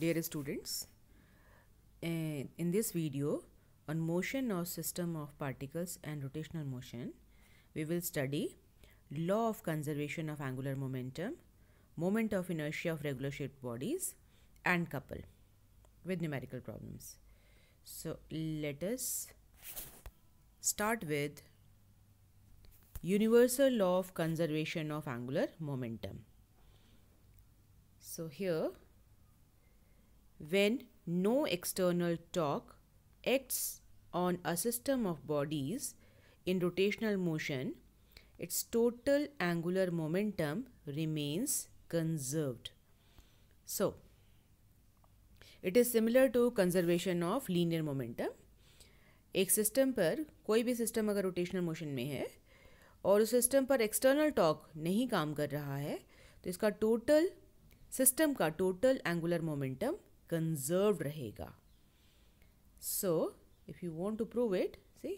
Dear students, eh, in this video on motion or system of particles and rotational motion, we will study law of conservation of angular momentum, moment of inertia of regular shaped bodies and couple with numerical problems. So let us start with universal law of conservation of angular momentum. So here when no external torque acts on a system of bodies in rotational motion, its total angular momentum remains conserved. So, it is similar to conservation of linear momentum. एक system पर कोई भी system अगर rotational motion में है और उस system पर एक्सटर्नल टॉक नहीं काम कर रहा है तो इसका टोटल सिस्टम का total angular momentum conserved rahega. So, if you want to prove it, see,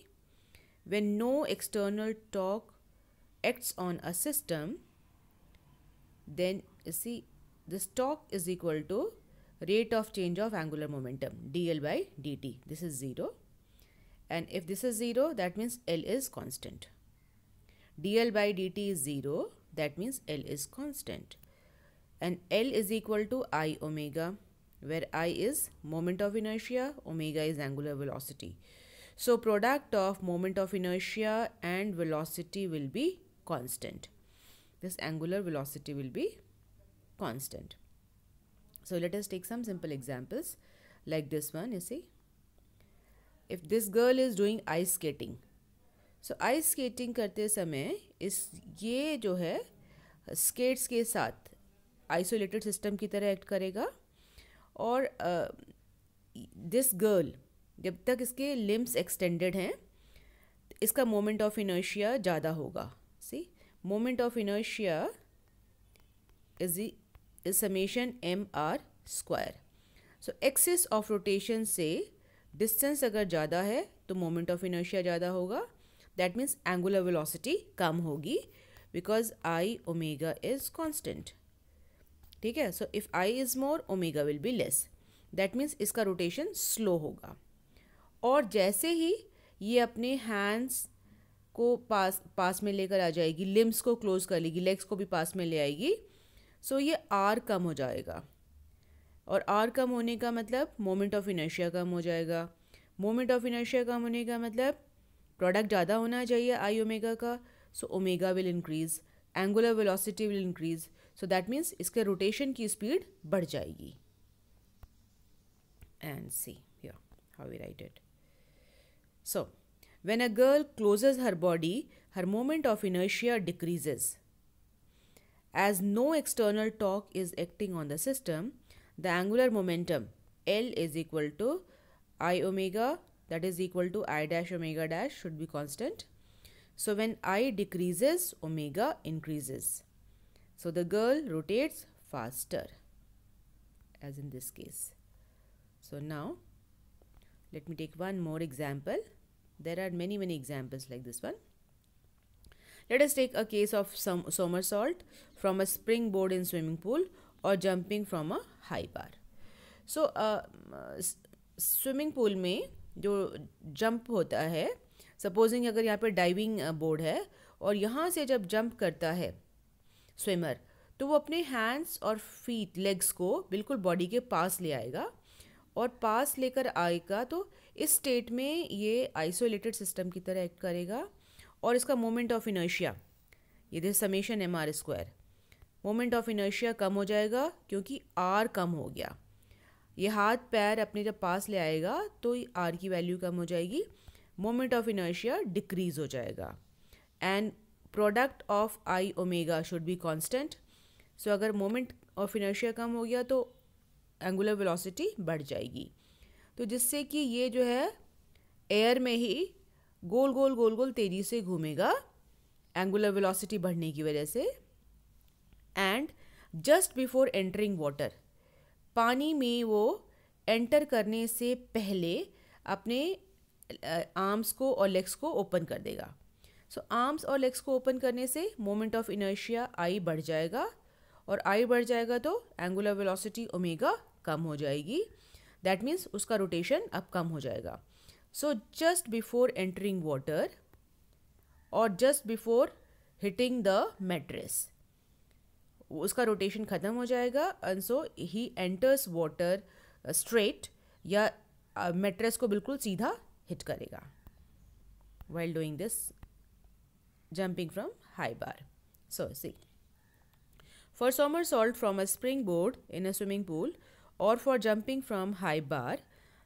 when no external torque acts on a system, then see, this torque is equal to rate of change of angular momentum dl by dt. This is 0 and if this is 0 that means L is constant. dl by dt is 0 that means L is constant and L is equal to i omega where i is moment of inertia, omega is angular velocity. So product of moment of inertia and velocity will be constant. This angular velocity will be constant. So let us take some simple examples like this one you see. If this girl is doing ice skating. So ice skating करते समय इस ये जो है skates के साथ isolated system की तरह act करेगा और दिस गर्ल जब तक इसके लिम्स एक्सटेंडेड हैं इसका मोमेंट ऑफ इनर्शिया ज़्यादा होगा see moment of inertia is is summation m are square so axis of rotation से डिस्टेंस अगर ज़्यादा है तो मोमेंट ऑफ इनर्शिया ज़्यादा होगा दैट मीन्स एंगुलर वेलोसिटी कम होगी because I omega is constant ठीक है so if I is more omega will be less that means इसका रोटेशन स्लो होगा और जैसे ही ये अपने हैंड्स को पास पास में लेकर आ जाएगी लिम्स को क्लोज कर लेगी लेग्स को भी पास में ले आएगी सो so ये आर कम हो जाएगा और आर कम होने का मतलब मोमेंट ऑफ इनर्शिया कम हो जाएगा मोमेंट ऑफ इनर्शिया कम होने का मतलब प्रोडक्ट ज़्यादा होना चाहिए आई ओमेगा का so omega will increase angular velocity will increase So that means इसके रोटेशन की स्पीड बढ़ जाएगी and see here how we write it so when a girl closes her body her moment of inertia as no external torque is acting on the system, the angular momentum L is equal to I omega that is equal to I dash omega dash should be constant. So when I decreases, omega increases. So the girl rotates faster as in this case. So now let me take one more example. There are many many examples like this one. Let us take a case of some somersault from a springboard in swimming pool or jumping from a high bar. So uh, uh, swimming pool mein jo jump hota hai supposing agar yahan pe diving board hai और यहाँ से जब jump करता है swimmer तो वो अपने hands और फीट लेग्स को बिल्कुल बॉडी के पास ले आएगा और पास लेकर आएगा तो इस स्टेट में ये आइसोलेटेड सिस्टम की तरह एक्ट करेगा और इसका मोमेंट ऑफ इनर्शिया ये this summation m are square moment of inertia कम हो जाएगा क्योंकि आर कम हो गया ये हाथ पैर अपने जब पास ले आएगा तो आर की वैल्यू कम हो जाएगी मोमेंट ऑफ इनर्शिया डिक्रीज हो जाएगा and product of I omega should be constant so अगर मोमेंट ऑफ इनर्शिया कम हो गया तो एंगुलर वेलोसिटी बढ़ जाएगी तो जिससे कि ये जो है एयर में ही गोल गोल गोल गोल तेज़ी से घूमेगा एंगुलर वेलोसिटी बढ़ने की वजह से and just before entering water पानी में वो एंटर करने से पहले अपने आर्म्स को और लेग्स को ओपन कर देगा सो आर्म्स और लेग्स को ओपन करने से मोमेंट ऑफ इनर्शिया आई बढ़ जाएगा और आई बढ़ जाएगा तो एंगुलर वेलोसिटी ओमेगा कम हो जाएगी दैट मीन्स उसका रोटेशन अब कम हो जाएगा so just before entering water और just before hitting the mattress उसका रोटेशन ख़त्म हो जाएगा and so he enters water straight या मेट्रेस uh, को बिल्कुल सीधा हिट करेगा while doing this jumping from high bar. So see, for somersault from a springboard in a swimming pool or for jumping from high bar,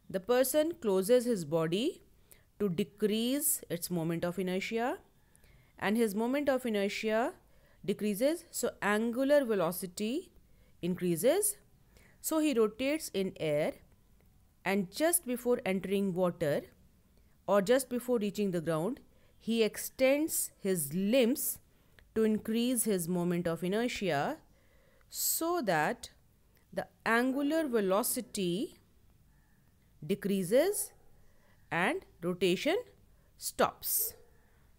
the person closes his body to decrease its moment of inertia and his moment of inertia decreases so angular velocity increases so he rotates in air and just before entering water or just before reaching the ground he extends his limbs to increase his moment of inertia so that the angular velocity decreases and rotation stops.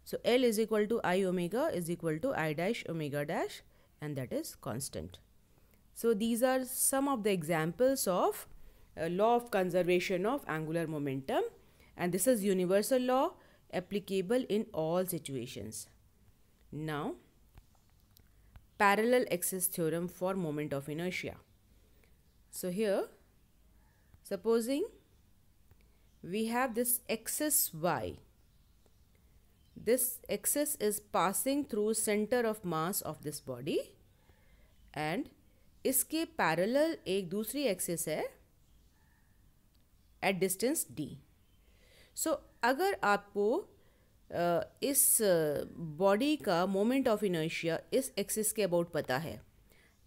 So L is equal to I omega is equal to I dash omega dash and that is constant. So these are some of the examples of uh, law of conservation of angular momentum and this is universal law applicable in all situations. Now, parallel axis theorem for moment of inertia. So here, supposing we have this axis y. This axis is passing through center of mass of this body and इसके parallel एक दूसरी axis है at distance d. So अगर आपको इस body का moment of inertia इस axis के अबाउट पता है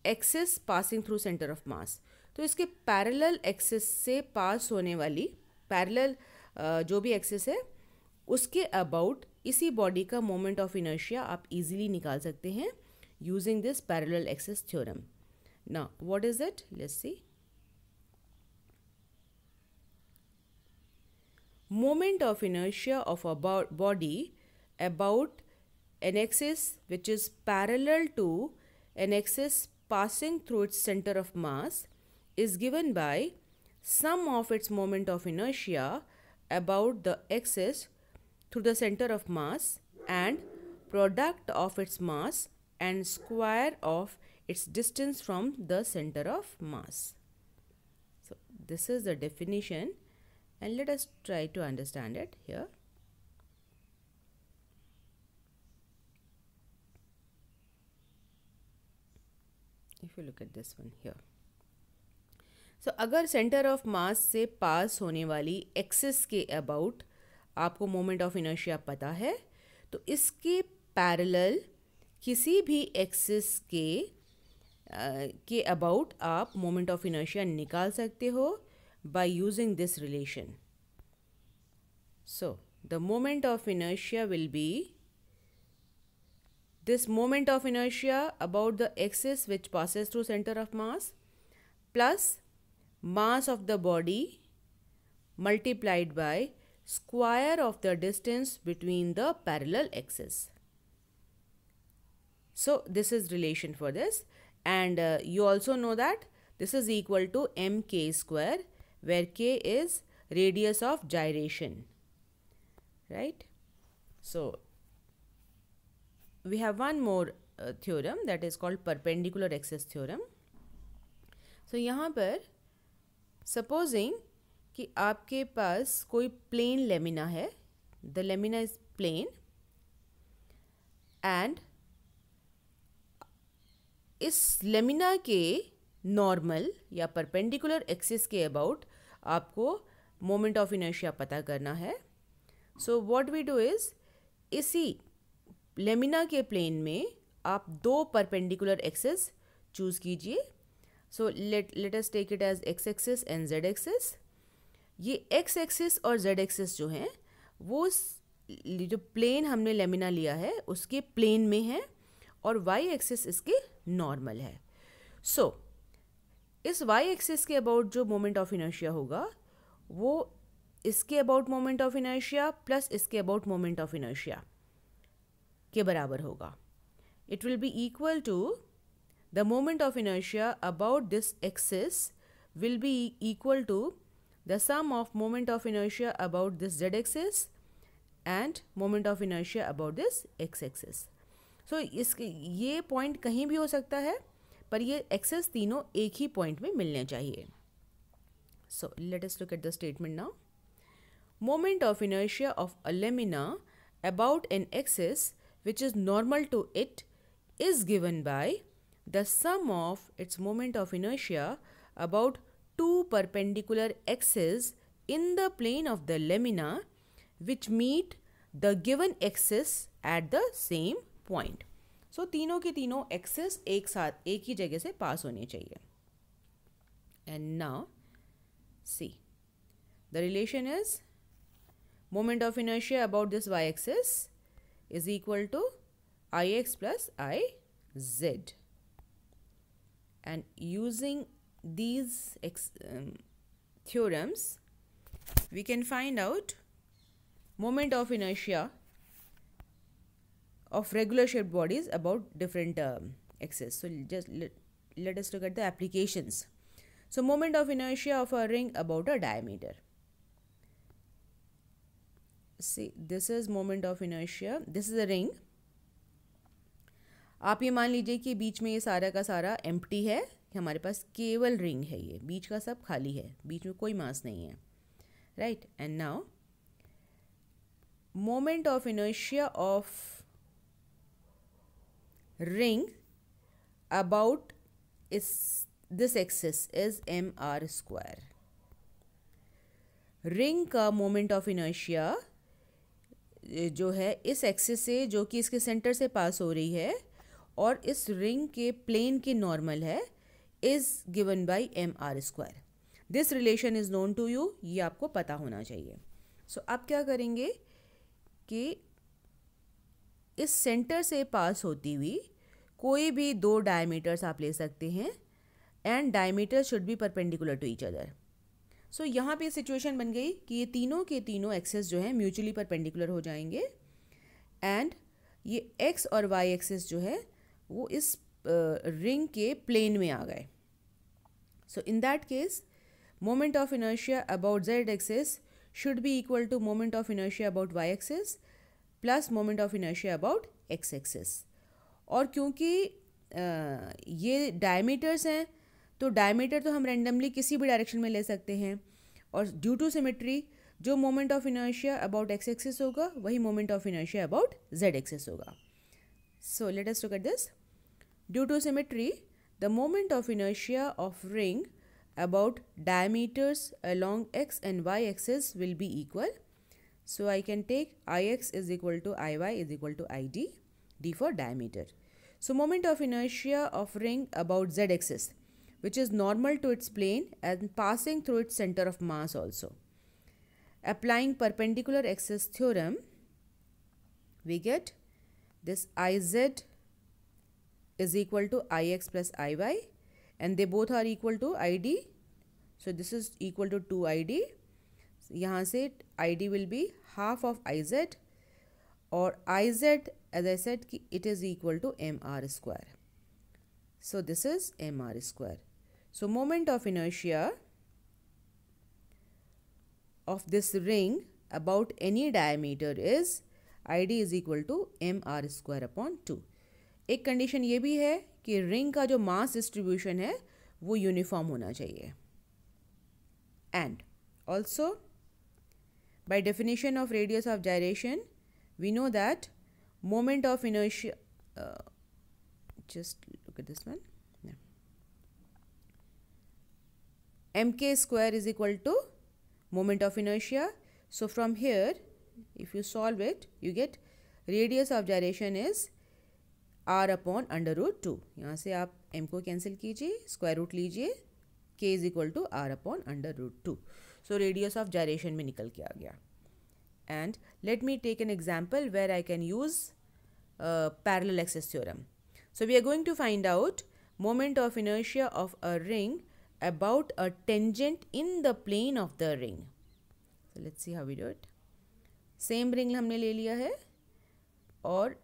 axis passing through centre of mass तो इसके पैरेलल एक्सिस से पास होने वाली पैरेलल जो भी एक्सिस है उसके अबाउट इसी बॉडी का मोमेंट ऑफ इनर्शिया आप इजीली निकाल सकते हैं using this parallel axis theorem ना what is it let's see moment of inertia of a body about an axis which is parallel to an axis passing through its center of mass is given by sum of its moment of inertia about the axis through the center of mass and product of its mass and square of its distance from the center of mass. So, this is the definition and let us try to understand it here. If you look at this one here. So so, अगर centre of mass से pass होने वाली access के about आपको moment of inertia पता है तो इसके पैरेलल किसी भी एक्सेस के आ, के अबाउट आप मोमेंट ऑफ इनर्शिया निकाल सकते हो by using this relation. So, the moment of inertia will be this moment of inertia about the axis which passes through center of mass plus mass of the body multiplied by square of the distance between the parallel axes. So this is relation for this and uh, you also know that this is equal to mk square where k is radius of gyration right so we have one more uh, theorem that is called perpendicular axis theorem so yahan par supposing ki aapke paas koi plane lamina hai the lamina is plane and इस lamina के normal या perpendicular axis के about आपको moment of inertia पता करना है so what we do is इसी lamina के प्लेन में आप दो परपेंडिकुलर एक्सेस चूज़ कीजिए so let let's take it as x axis and z axis ये एक्स एक्सेस और जेड एक्सेस जो हैं वो जो प्लेन हमने लेमिना लिया है उसके प्लेन में है और वाई एक्सेस इसके नॉर्मल है सो so, इस वाई एक्सिस के अबाउट जो मोमेंट ऑफ इनर्शिया होगा वो इसके about moment of inertia plus इसके अबाउट मोमेंट ऑफ इनर्शिया के बराबर होगा it will be equal to the moment of inertia about this axis will be equal to the sum of moment of inertia about this z axis and moment of inertia about this x axis so इसके ये point कहीं भी हो सकता है पर ये access तीनों एक ही पॉइंट में मिलने चाहिए so let us look at the statement now moment of inertia of a lamina about an axis which is normal to it is given by the sum of its moment of inertia about two perpendicular axes in the plane of the lamina which meet the given axis at the same point so so, तीनों की तीनों access एक साथ एक ही जगह से pass होने चाहिए and now see the relation is moment of inertia about this y axis is equal to I x plus I z and using these axis theorems we can find out moment of inertia of regular shaped bodies about different um, axes. So just let, let us look at the applications. So moment of inertia of a ring about a diameter. See this is moment of inertia. This is a ring. आप ये मान लीजिए कि बीच में ये सारा का सारा एम्प्टी है कि हमारे पास केवल रिंग है ये बीच का सब खाली है बीच में कोई मास नहीं है right and now moment of inertia of ring about is this axis is m r square ring का मोमेंट ऑफ इनर्शिया जो है इस एक्सिस से जो कि इसके सेंटर से पास हो रही है और इस रिंग के प्लेन के नॉर्मल है is given by m are square this relation is known to you ये आपको पता होना चाहिए सो so, आप क्या करेंगे कि इस सेंटर से पास होती हुई कोई भी दो डायमीटर्स आप ले सकते हैं and diameter should be perpendicular to each other so यहाँ पे सिचुएशन बन गई कि ये तीनों के तीनों एक्सेस जो है म्यूचुअली परपेंडिकुलर हो जाएंगे एंड ये एक्स और वाई एक्सेस जो है वो इस रिंग के प्लेन में आ गए so in that case moment of inertia about z axis should be equal to moment of inertia about y axis plus moment of inertia about x axis और क्योंकि ये डायमीटर्स हैं तो डायमीटर तो हम रेंडमली किसी भी डायरेक्शन में ले सकते हैं और ड्यू टू सिमेट्री जो moment of inertia about x axis होगा वही moment of inertia about z axis होगा so let us look at this due to symmetry the moment of inertia of ring about diameters along x and y axes will be equal so I can take I x is equal to I y is equal to I d d for diameter So moment of inertia of ring about z axis which is normal to its plane and passing through its center of mass also. Applying perpendicular axis theorem we get this Iz is equal to Ix plus Iy and they both are equal to Id. So this is equal to 2Id. यहाँ से id will be half of Iz or Iz as I set कि it is equal to M R square so this is m are square so moment of inertia of this ring about any diameter is I d is equal to M R square upon two एक condition ये भी है कि ring का जो mass distribution है वो uniform होना चाहिए and also by definition of radius of gyration we know that moment of inertia uh, just look at this one yeah. mk square is equal to moment of inertia so from here if you solve it you get radius of gyration is r upon under root 2 yahan se aap m ko cancel kijiye square root lijiye k is equal to r upon under root 2 so radius of gyration में nikal ke aa gaya and let me take an example where I can use uh, parallel axis theorem. So we are going to find out moment of inertia of a ring about a tangent in the plane of the ring. So let's see how we do it. Same ring humne le liya hai और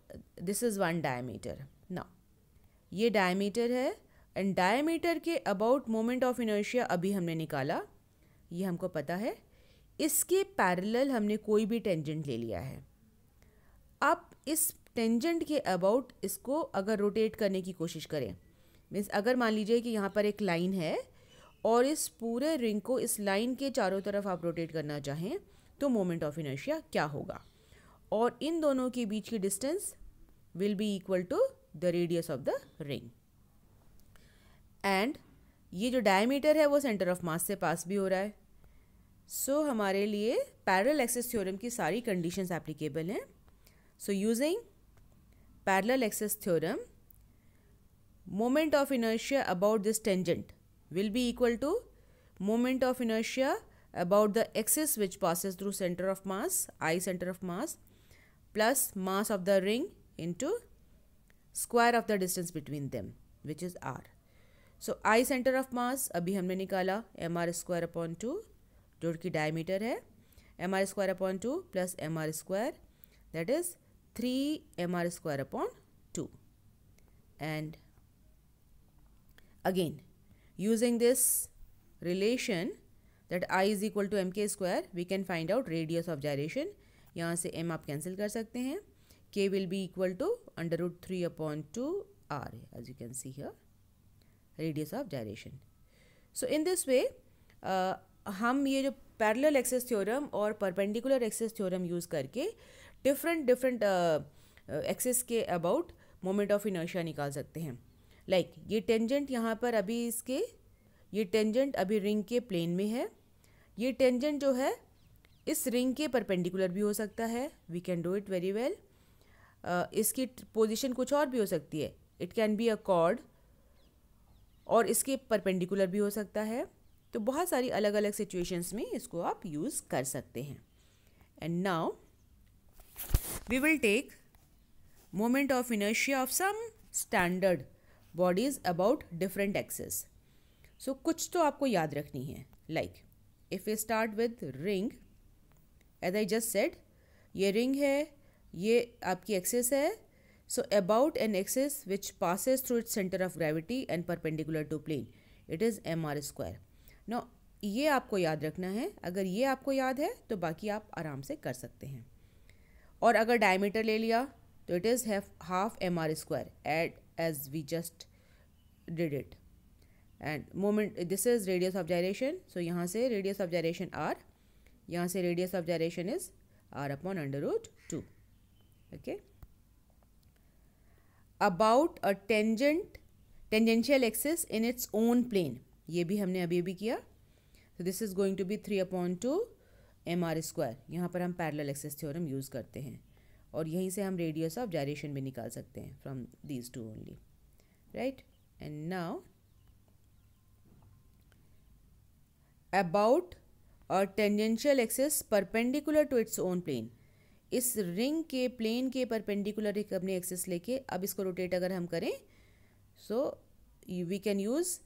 this is one diameter. Now ये diameter है and diameter के about moment of inertia अभी हमने निकाला ये हमको पता है इसके पैरेलल हमने कोई भी टेंजेंट ले लिया है अब इस टेंजेंट के अबाउट इसको अगर रोटेट करने की कोशिश करें मीन्स अगर मान लीजिए कि यहाँ पर एक लाइन है और इस पूरे रिंग को इस लाइन के चारों तरफ आप रोटेट करना चाहें तो मोमेंट ऑफ इनर्शिया क्या होगा और इन दोनों के बीच की distance will be equal to the radius of the ring and ये जो डायमीटर है वो सेंटर ऑफ मास से पास भी हो रहा है सो so, हमारे लिए पैरल एक्सेस थ्योरम की सारी कंडीशंस एप्लीकेबल हैं so using parallel axis theorem moment of inertia about this tangent will be equal to moment of inertia about the axis which passes through centre of mass I centre of mass plus mass of the ring into square of the distance between them which is r so I centre of mass अभी हमने निकाला m are square upon two जो कि diameter है m are square upon two plus M R square that is three M R square upon two and again using this relation that I is equal to M के square we can find out radius of gyration यहाँ से m आप cancel कर सकते हैं k will be equal to under root three upon two r as you can see here radius of gyration so in this way हम ये जो parallel access theorem और परपेंडिकुलर एक्सेस थ्योरम यूज़ करके different different axes के about moment of inertia निकाल सकते हैं like like, ये टेंजेंट यहाँ पर अभी इसके ये टेंजेंट अभी रिंग के प्लेन में है ये टेंजेंट जो है इस रिंग के परपेंडिकुलर भी हो सकता है we can do it very well इसकी पोजीशन कुछ और भी हो सकती है it can be a chord और इसके परपेंडिकुलर भी हो सकता है तो बहुत सारी अलग अलग सिचुएशंस में इसको आप यूज़ कर सकते हैं and now we will take moment of inertia of some standard bodies about different axes so कुछ तो आपको याद रखनी है like if you start with ring as I just said ये रिंग है ये आपकी एक्सेस है so about an axis which passes through its centre of gravity and perpendicular to plane it is M are square no ये आपको याद रखना है अगर ये आपको याद है तो बाकी आप आराम से कर सकते हैं और अगर डायमीटर ले लिया तो it is have half M are square at as we just did it and moment this is radius of gyration so यहाँ से रेडियस ऑफ जायरेशन आर यहाँ से radius of gyration is R upon under root two okay about a tangent tangential axis in its own plane ये भी हमने अभी अभी किया तो this is going to be three upon two M R square यहाँ पर हम पैरल एक्सेस थ्योरम यूज़ करते हैं और यहीं से हम रेडियस ऑफ जायरेशन भी निकाल सकते हैं from these two only right and now about a tangential axis perpendicular to its own plane इस रिंग के प्लेन के परपेंडिकुलर एक अपने एक्सेस लेके अब इसको रोटेट अगर हम करें सो वी कैन यूज़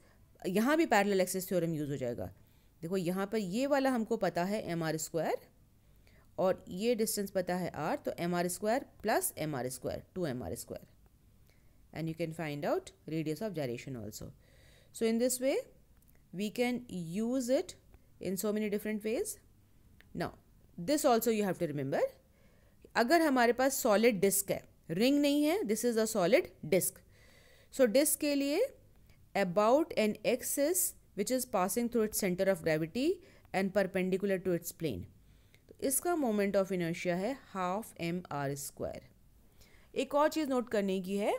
यहाँ भी पैरल एक्सेस थ्योरम यूज़ हो जाएगा देखो यहाँ पर ये वाला हमको पता है एम आर स्क्वायर और ये डिस्टेंस पता है आर तो M are square plus M R square two M R square and you can find out radius of gyration also so in this way we can use it in so many different ways ना this also you have to remember अगर हमारे पास solid disc है ring नहीं है this is a solid disc so disc के लिए about an axis which is passing through its center of gravity and perpendicular to its plane तो इसका moment of inertia है हाफ एम आर स्क्वायर एक और चीज़ note करने की है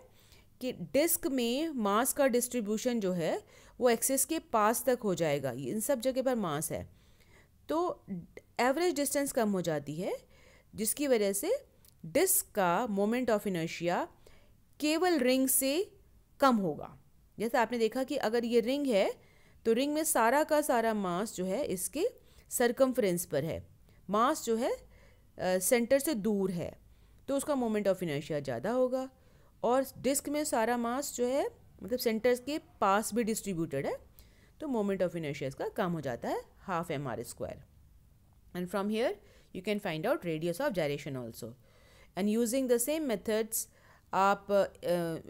कि डिस्क में मास का डिस्ट्रीब्यूशन जो है वो एक्सेस के पास तक हो जाएगा इन सब जगह पर मास है तो एवरेज डिस्टेंस कम हो जाती है जिसकी वजह से डिस्क का मोमेंट ऑफ इनर्शिया केवल रिंग से कम होगा जैसे आपने देखा कि अगर ये रिंग है तो रिंग में सारा का सारा मास जो है इसके सरकमफ्रेंस पर है मास जो है सेंटर से दूर है तो उसका मोमेंट ऑफ इनर्शिया ज़्यादा होगा और डिस्क में सारा मास जो है मतलब सेंटर्स के पास भी डिस्ट्रीब्यूटेड है तो मोमेंट ऑफ इनर्शिया इसका कम हो जाता है half M are square and from here you can find out radius of gyration also and using the same methods आप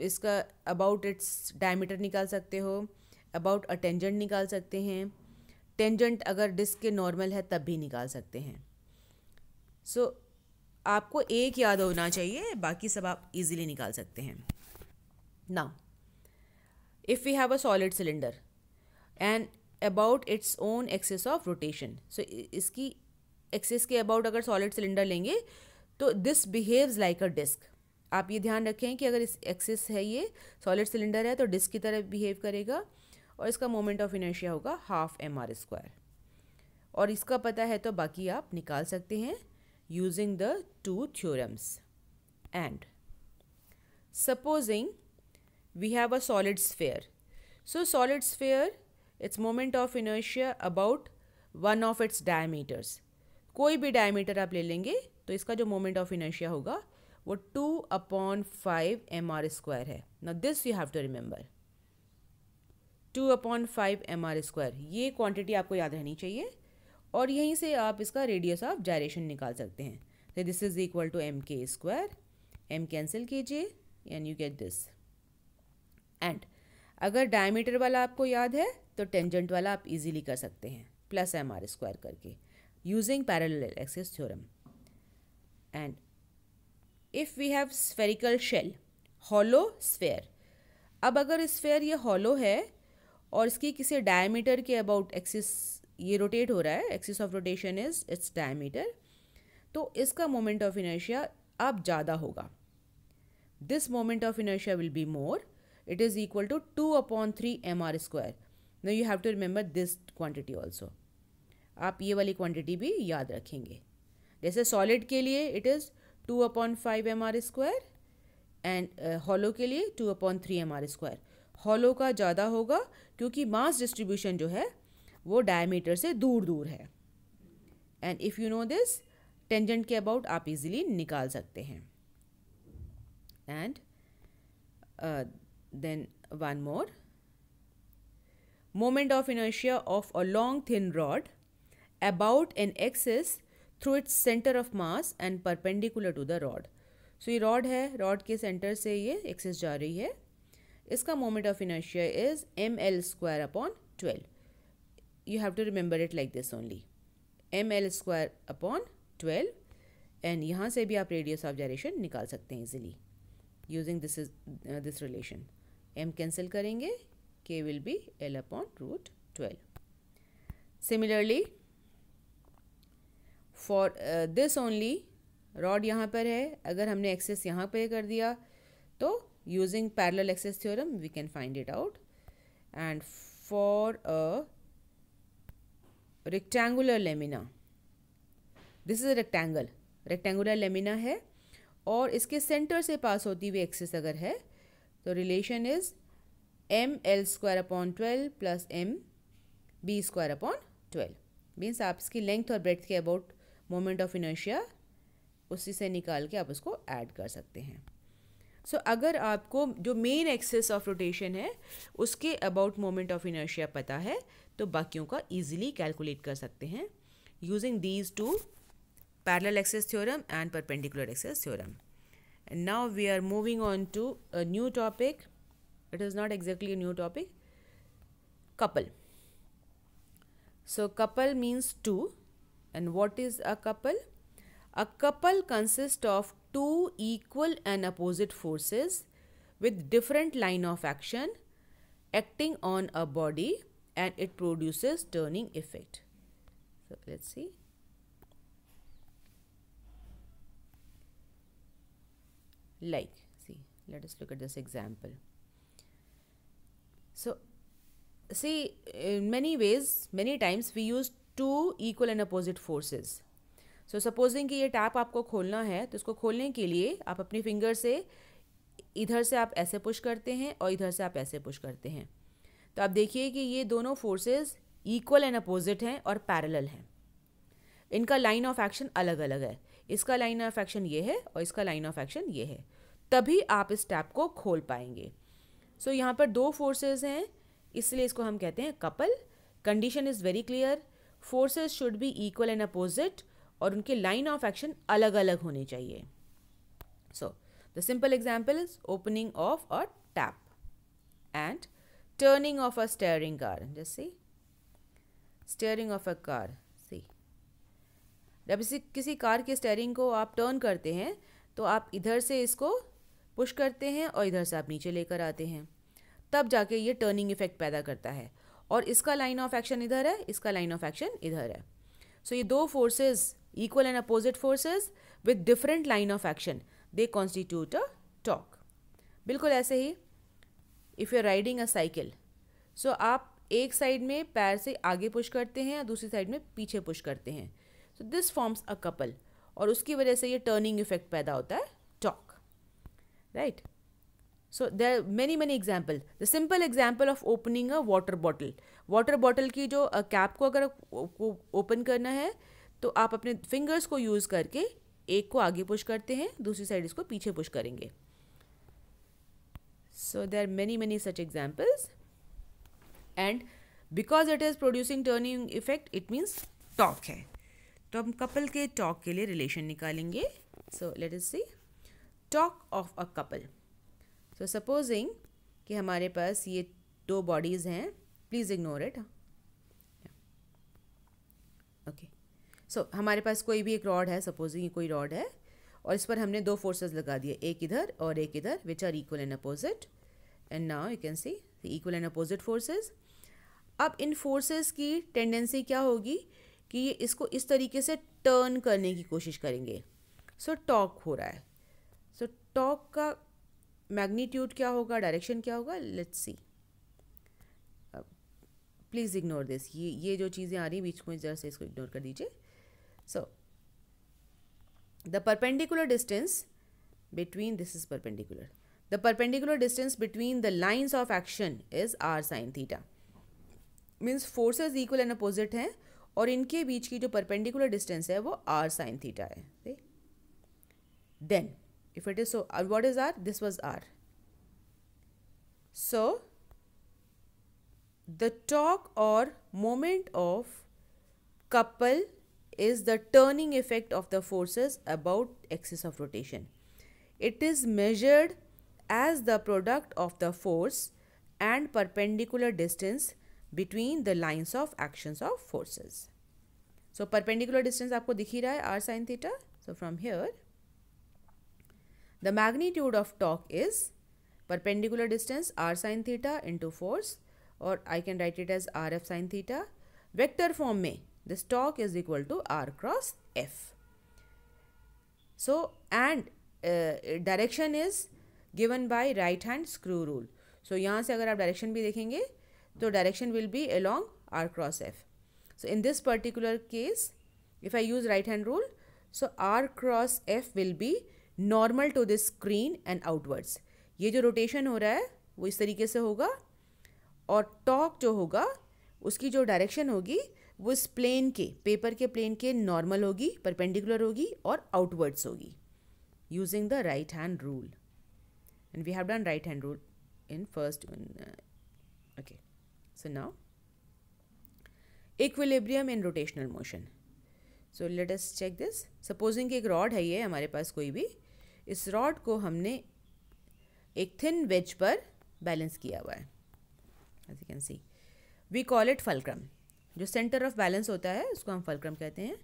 इसका अबाउट इट्स डायमीटर निकाल सकते हो अबाउट अ टेंजेंट निकाल सकते हैं टेंजेंट अगर डिस्क के नॉर्मल है तब भी निकाल सकते हैं सो so, आपको एक याद होना चाहिए बाकी सब आप इजीली निकाल सकते हैं now if we have a solid cylinder and about its own axis of rotation so इसकी एक्सेस के अबाउट अगर सॉलिड सिलेंडर लेंगे तो this behaves like a disc आप ये ध्यान रखें कि अगर इस एक्सिस है ये सॉलिड सिलेंडर है तो डिस्क की तरह बिहेव करेगा और इसका मोमेंट ऑफ इनर्शिया होगा हाफ एम आर स्क्वायर और इसका पता है तो बाकी आप निकाल सकते हैं using the two theorems and supposing we have a solid sphere so solid sphere its moment of inertia about one of its diameters कोई भी डायमीटर आप ले लेंगे तो इसका जो मोमेंट ऑफ इनर्शिया होगा वो two upon five M are square है ना this you have to remember two upon five M are square ये क्वांटिटी आपको याद रहनी चाहिए और यहीं से आप इसका रेडियस ऑफ जायरेशन निकाल सकते हैं तो this is equal to M के स्क्वायर एम कैंसिल कीजिए and you get this and अगर डायमीटर वाला आपको याद है तो टेंजेंट वाला आप इजीली कर सकते हैं प्लस एम आर स्क्वायर करके using parallel axis theorem and if we have spherical shell hollow sphere अब अगर स्फेयर ये हॉलो है और इसकी किसी डायमीटर के अबाउट एक्सिस ये रोटेट हो रहा है axis of rotation is its diameter तो इसका मोमेंट ऑफ इनर्शिया अब ज़्यादा होगा this moment of inertia will be more it is equal to two upon three M R square no you have to remember this quantity also आप ये वाली quantity भी याद रखेंगे जैसे सॉलिड के लिए it is two upon five M are square and hollow के लिए two upon three M R square hollow का ज़्यादा होगा क्योंकि मास डिस्ट्रीब्यूशन जो है वो डायमीटर से दूर दूर है and if you know this tangent के अबाउट आप इजीली निकाल सकते हैं and then one more moment of inertia of a long thin rod about an axis through its centre of mass and perpendicular to the rod so ये rod है rod के centre से ये access जा रही है इसका moment of inertia is M L square upon twelve you have to remember it like this only M L square upon twelve and यहाँ से भी आप रेडियस ऑफ जायरेशन निकाल सकते हैं easily using this is this relation M cancel करेंगे K will be L upon root twelve similarly for this only rod यहाँ पर है अगर हमने एक्सेस यहाँ पे कर दिया तो using parallel axis theorem we can find it out and for a rectangular lamina this is a rectangle rectangular lamina है और इसके सेंटर से पास होती हुई एक्सेस अगर है तो relation is M L square upon twelve plus M B square upon twelve means आप इसकी लेंथ और ब्रेथ के अबाउट मोमेंट ऑफ इनर्शिया उसी से निकाल के आप उसको ऐड कर सकते हैं सो so, अगर आपको जो मेन एक्सेस ऑफ रोटेशन है उसके अबाउट मोमेंट ऑफ इनर्शिया पता है तो बाकियों का ईजिली कैलकुलेट कर सकते हैं using these two parallel axis theorem and perpendicular axis theorem now we are moving on to a new topic it is not not new topic couple so couple means two And what is a couple? A couple consists of two equal and opposite forces with different line of action acting on a body and it produces turning effect. So let's see. Like, see, let us look at this example. So, see, in many ways, many times we use two equal and opposite forces so supposing कि ये tap आपको खोलना है तो इसको खोलने के लिए आप अपनी फिंगर से इधर से आप ऐसे पुश करते हैं और इधर से आप ऐसे पुश करते हैं तो आप देखिए कि ये दोनों फोर्सेस इक्वल एंड अपोजिट हैं और पैरेलल हैं इनका लाइन ऑफ एक्शन अलग अलग है इसका लाइन ऑफ एक्शन ये है और इसका लाइन ऑफ एक्शन ये है तभी आप इस टैप को खोल पाएंगे सो so, यहाँ पर दो फोर्सेस हैं इसलिए इसको हम कहते हैं couple condition is very clear forces should be equal and opposite और उनके लाइन ऑफ एक्शन अलग अलग होने चाहिए so the simple example is opening of a tap and turning of a steering car जैसे steering of a car see जब इसी किसी कार के स्टेयरिंग को आप टर्न करते हैं तो आप इधर से इसको पुश करते हैं और इधर से आप नीचे लेकर आते हैं तब जाके ये टर्निंग इफेक्ट पैदा करता है और इसका लाइन ऑफ एक्शन इधर है इसका लाइन ऑफ एक्शन इधर है सो so, ये दो forces equal and opposite forces with different line of action they constitute a torque बिल्कुल ऐसे ही if you are riding a cycle so आप एक साइड में पैर से आगे पुश करते हैं और दूसरी साइड में पीछे पुश करते हैं so this forms a couple और उसकी वजह से ये टर्निंग इफेक्ट पैदा होता है torque right right? So there many many example the simple example of opening a water bottle water bottle की जो कैप uh, को अगर ओपन करना है तो आप अपने फिंगर्स को यूज़ करके एक को आगे पुश करते हैं दूसरी साइड इसको पीछे पुश करेंगे so they are many many such examples and because it is producing turning effect it means torque है तो हम कपल के टॉक के लिए रिलेशन निकालेंगे so let is see torque of a couple तो सपोजिंग कि हमारे पास ये दो बॉडीज़ हैं please ignore it okay so हमारे पास कोई भी एक रॉड है सपोजिंग कोई रॉड है और इस पर हमने दो फोर्सेस लगा दिए एक इधर और एक इधर which are equal and opposite and now you can see equal and opposite forces अब इन फोर्सेस की टेंडेंसी क्या होगी कि ये इसको इस तरीके से टर्न करने की कोशिश करेंगे सो so, टॉक हो रहा है सो so, टॉक का मैग्नीट्यूड क्या होगा डायरेक्शन क्या होगा let's see please ignore this ये ये जो चीज़ें आ रही हैं बीच में जरा से इसको इग्नोर कर दीजिए so the perpendicular distance between this is perpendicular the perpendicular distance between the lines of action is R sine theta means forces equal and opposite हैं और इनके बीच की जो परपेंडिकुलर डिस्टेंस है वो आर साइन थीटा है then if it is so uh, what is r this was r so the torque or moment of couple is the turning effect of the forces about axis of rotation it is measured as the product of the force and perpendicular distance between the lines of actions of forces so perpendicular distance आपको दिख ही रहा है r sin theta so from here The magnitude of torque is perpendicular distance r sine theta into force or I can write it as rf sine theta. Vector form में this torque is equal to r cross f. So and uh, direction is given by right hand screw rule. So यहाँ से अगर आप direction भी देखेंगे तो direction will be along r cross f. So in this particular case if I use right hand rule so r cross f will be normal to the screen and outwards ये जो rotation हो रहा है वो इस तरीके से होगा और टॉक जो होगा उसकी जो डायरेक्शन होगी वो इस प्लेन के पेपर के प्लेन के नॉर्मल होगी परपेंडिकुलर होगी और आउटवर्ड्स होगी using the right hand rule and we have done right hand rule in first okay so now equilibrium in rotational motion so let us check this supposing एक rod है ये हमारे पास कोई भी इस रॉड को हमने एक थिन वेज पर बैलेंस किया हुआ है as you can see we call it fulcrum जो सेंटर ऑफ बैलेंस होता है उसको हम फलक्रम कहते हैं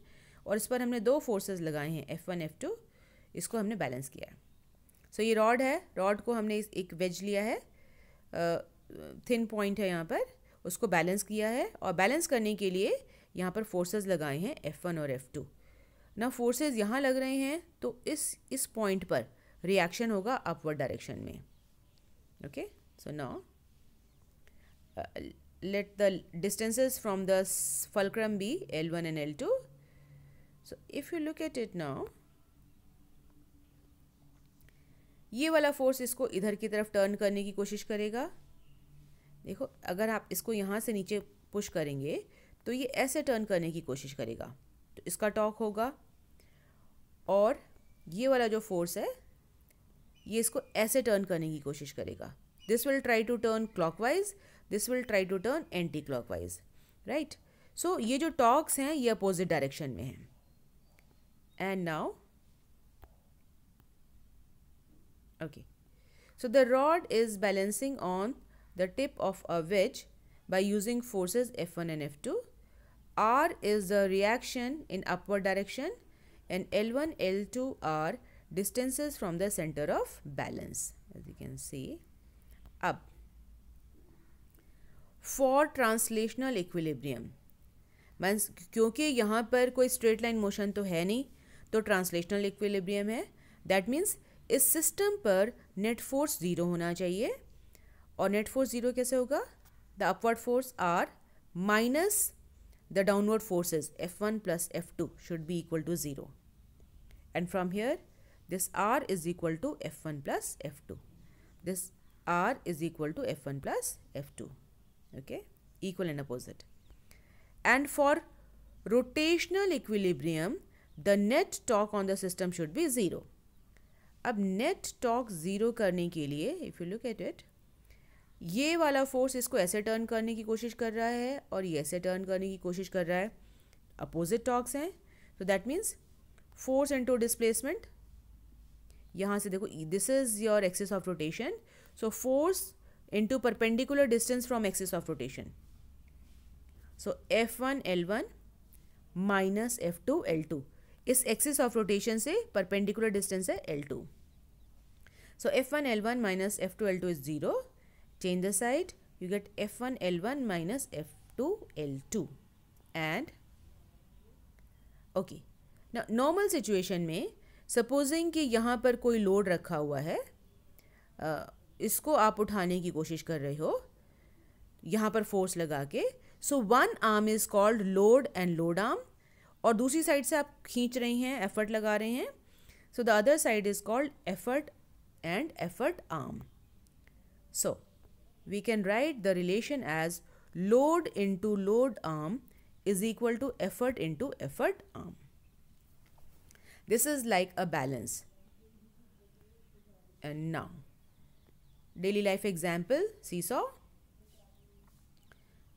और इस पर हमने दो फोर्सेस लगाए हैं एफ़ वन एफ़ टू इसको हमने बैलेंस किया है सो so, ये रॉड है रॉड को हमने एक वेज लिया है थिन uh, पॉइंट है यहाँ पर उसको बैलेंस किया है और बैलेंस करने के लिए यहाँ पर फोर्सेस लगाए हैं एफ़ वन और एफ़ टू ना फोर्सेस यहाँ लग रहे हैं तो इस इस पॉइंट पर रिएक्शन होगा अपवर्ड डायरेक्शन में okay so now distances from the fulcrum be L one and L two so if you look at it now, ये वाला फोर्स इसको इधर की तरफ टर्न करने की कोशिश करेगा देखो अगर आप इसको यहाँ से नीचे पुश करेंगे तो ये ऐसे टर्न करने की कोशिश करेगा तो इसका टॉक होगा और ये वाला जो फोर्स है ये इसको ऐसे टर्न करने की कोशिश करेगा this will try to turn clockwise this will try to turn anti clockwise right so ये जो टॉक्स हैं ये अपोजिट डायरेक्शन में हैं and now the rod is balancing on the tip of a wedge by using forces F one and F two R is the reaction in upward direction and L1, L2 are distances from the center of balance as you can see. Up for translational equilibrium means क्योंकि यहाँ पर कोई straight line motion तो है नहीं तो translational equilibrium है that means इस सिस्टम पर नेट फोर्स ज़ीरो होना चाहिए और नेट फोर्स ज़ीरो कैसे होगा the upward force are minus the downward forces F one plus F two should be equal to zero and from here this r is equal to f1 plus f2 this r is equal to f1 plus f2 okay equal and opposite and for rotational equilibrium the net torque on the system should be zero ab net torque zero karne ke liye if you look at it ये वाला force इसको ऐसे turn करने की कोशिश कर रहा है और ये ऐसे टर्न करने की कोशिश कर रहा है अपोजिट टॉक्स हैं तो that means force into displacement यहाँ से देखो this is your axis of rotation so force into perpendicular distance from axis of rotation so F one L one minus F two L two इस axis of rotation से perpendicular distance है L two so F one L one minus F two L two is zero the side you get F one L one minus F two L two and okay normal situation में supposing कि यहाँ पर कोई load रखा हुआ है इसको आप उठाने की कोशिश कर रहे हो यहाँ पर फोर्स लगा के so one arm is called load and load arm और दूसरी साइड से आप खींच रही हैं एफर्ट लगा रहे हैं so the other side is called effort and effort arm so we can write the relation as load into load arm is equal to effort into effort arm this is like a balance and now daily life example see seesaw.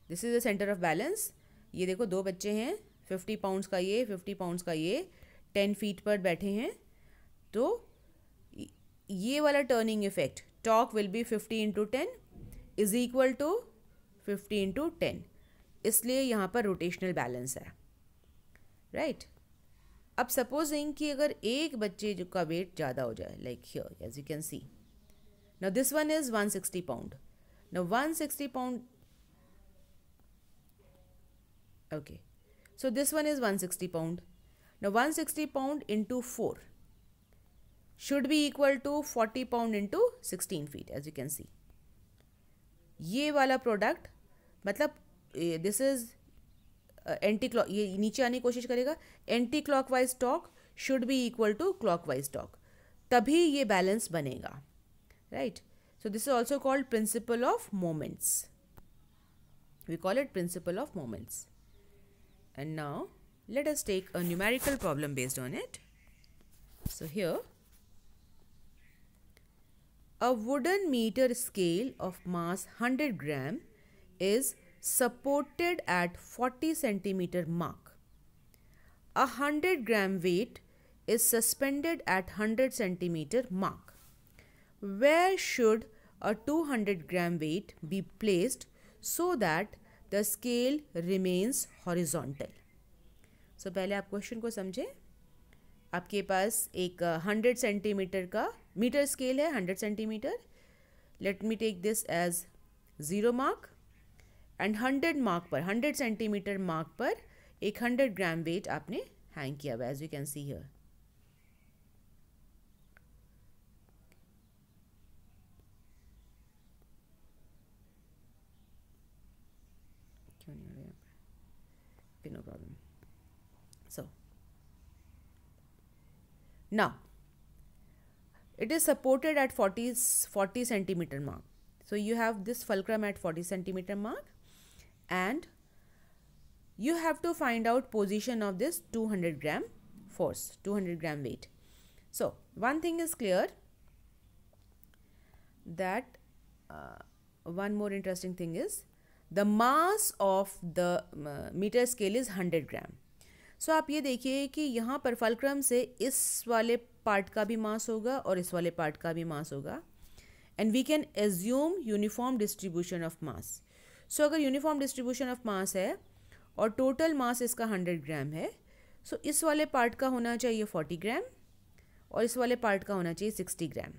This is the centre of balance ये देखो दो बच्चे हैं fifty pounds का ये fifty pounds का ये ten feet पर बैठे हैं तो ये वाला turning effect torque will be fifty into ten is equal to fifty into ten इसलिए यहाँ पर रोटेशनल बैलेंस है राइट अब सपोजिंग कि अगर एक बच्चे जो का वेट ज़्यादा हो जाए like here as you can see now this one is one sixty pound now one sixty pound okay so this one is one sixty pound now one sixty pound into four should be equal to forty pound into sixteen feet as you can see ये वाला product मतलब this is anti clock ये नीचे आने की कोशिश करेगा clock wise torque should be equal to clock wise torque तभी ये बैलेंस बनेगा right so this is also called principle of moments we call it principle of moments and now let's take a numerical problem based on it so here a wooden metre scale of mass hundred gram is supported at 40 centimeter mark. A 100 gram weight is suspended at 100 centimeter mark. Where should a 200 gram weight be placed so that the scale remains horizontal? so, पहले आप question को समझें आपके पास एक uh, hundred centimeter का meter scale है hundred centimetre Let me take this as zero mark. And hundred mark पर hundred centimetre mark पर एक हंड्रेड ग्राम वेट आपने हैंग किया हुआ as you can see here no problem so now it is supported at forty forty centimetre mark so you have this fulcrum at forty centimetre mark and you have to find out position of this 200 gram force 200 gram weight so one thing is clear that uh, one more interesting thing is the mass of the uh, meter scale is 100 gram so so, आप ये देखिए कि यहाँ पर fulcrum से इस वाले part का भी मास होगा और इस वाले पार्ट का भी मास होगा and we can assume uniform distribution of mass so so, अगर यूनिफॉर्म डिस्ट्रीब्यूशन ऑफ मास है और टोटल मास इसका हंड्रेड ग्राम है सो so, इस वाले पार्ट का होना चाहिए फोर्टी ग्राम और इस वाले पार्ट का होना चाहिए सिक्सटी ग्राम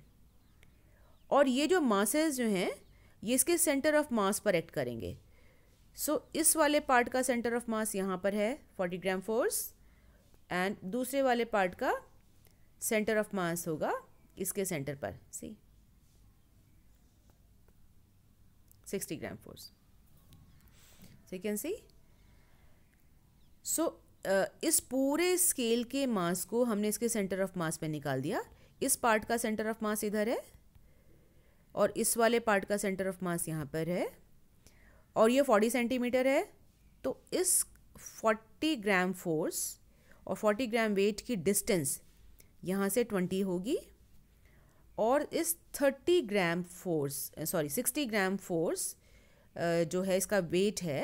और ये जो मासेज जो हैं ये इसके सेंटर ऑफ मास पर एक्ट करेंगे सो so, इस वाले पार्ट का सेंटर ऑफ मास यहाँ पर है फोर्टी ग्राम फोर्स एंड दूसरे वाले पार्ट का सेंटर ऑफ मास होगा इसके सेंटर पर C sixty gram force so you can see इस पूरे स्केल के मास को हमने इसके सेंटर ऑफ मास पे निकाल दिया इस पार्ट का सेंटर ऑफ मास इधर है और इस वाले पार्ट का सेंटर ऑफ मास यहाँ पर है और ये फोर्टी सेंटीमीटर है तो इस फोर्टी ग्राम फोर्स और फोर्टी ग्राम वेट की डिस्टेंस यहाँ से ट्वेंटी होगी और इस thirty gram force sorry sixty gram force जो है इसका वेट है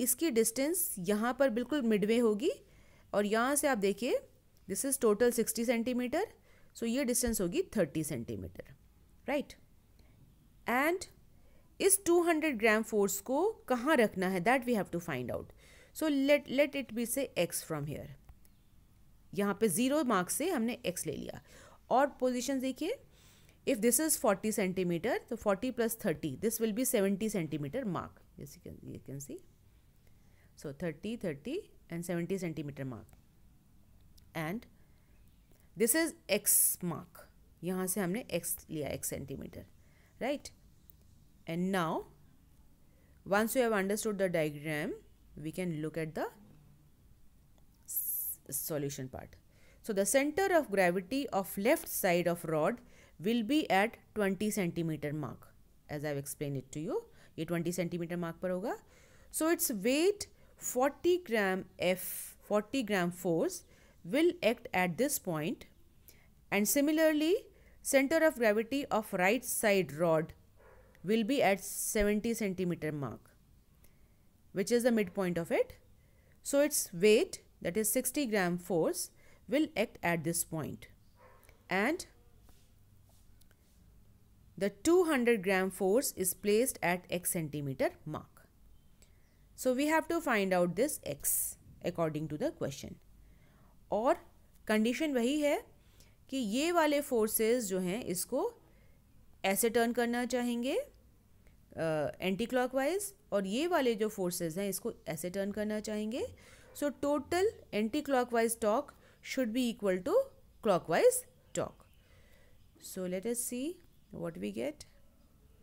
इसकी डिस्टेंस यहाँ पर बिल्कुल मिडवे होगी और यहाँ से आप देखिए this is total sixty centimetre so ये डिस्टेंस होगी थर्टी सेंटीमीटर राइट एंड इस टू हंड्रेड ग्राम फोर्स को कहाँ रखना है that we have to find out so let let it be say x from here यहाँ पे ज़ीरो मार्क्स से हमने एक्स ले लिया और पोजिशन देखिए if this is forty centimetre तो forty plus thirty this will be seventy centimetre mark जैसे you can see So 30, 30 and 70 centimeter mark. And this is x mark. यहाँ से हमने x लिया x centimeter. Right? And now, once you have understood the diagram, we can look at the solution part. So the center of gravity of left side of rod will be at 20 centimeter mark. As I have explained it to you, ये 20 centimeter mark पर होगा. So its weight 40 gram F, 40 gram force will act at this point and similarly center of gravity of right side rod will be at 70 centimeter mark which is the midpoint of it. So its weight that is 60 gram force will act at this point and the 200 gram force is placed at x centimeter mark. So we have to find out this x according to the question और condition वही है कि ये वाले forces जो हैं इसको ऐसे टर्न करना चाहेंगे एंटी क्लॉक वाइज और ये वाले जो फोर्सेस हैं इसको ऐसे टर्न करना चाहेंगे so total anti wise torque should be equal to wise torque so let's see what we get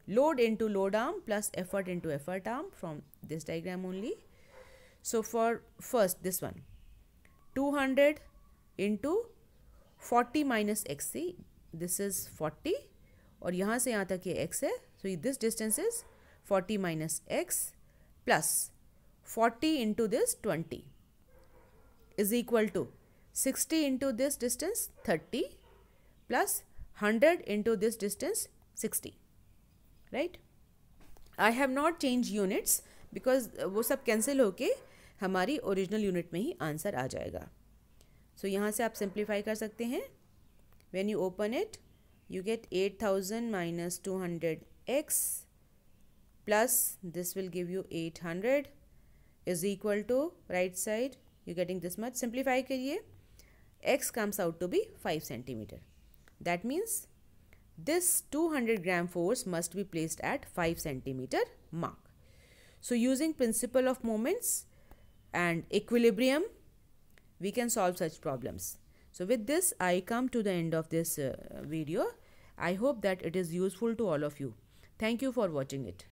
load into load arm plus effort into effort arm from this diagram only. So, for first this one 200 into 40 minus xc this is 40 और यहाँ से यहाँ तक ये x है so this distance is 40 minus x plus 40 into this 20 is equal to 60 into this distance 30 plus 100 into this distance 60. Right I have not change units because वो सब cancel होके हमारी ओरिजिनल यूनिट में ही आंसर आ जाएगा सो so, यहाँ से आप simplify कर सकते हैं when you open it you get eight thousand minus two hundred x plus this will give you eight hundred is equal to right side you getting this much simplify करिए x comes out to be five centimetre that means This 200 gram force must be placed at 5 centimeter mark. So using principle of moments and equilibrium, we can solve such problems. So with this, I come to the end of this uh, video. I hope that it is useful to all of you. Thank you for watching it.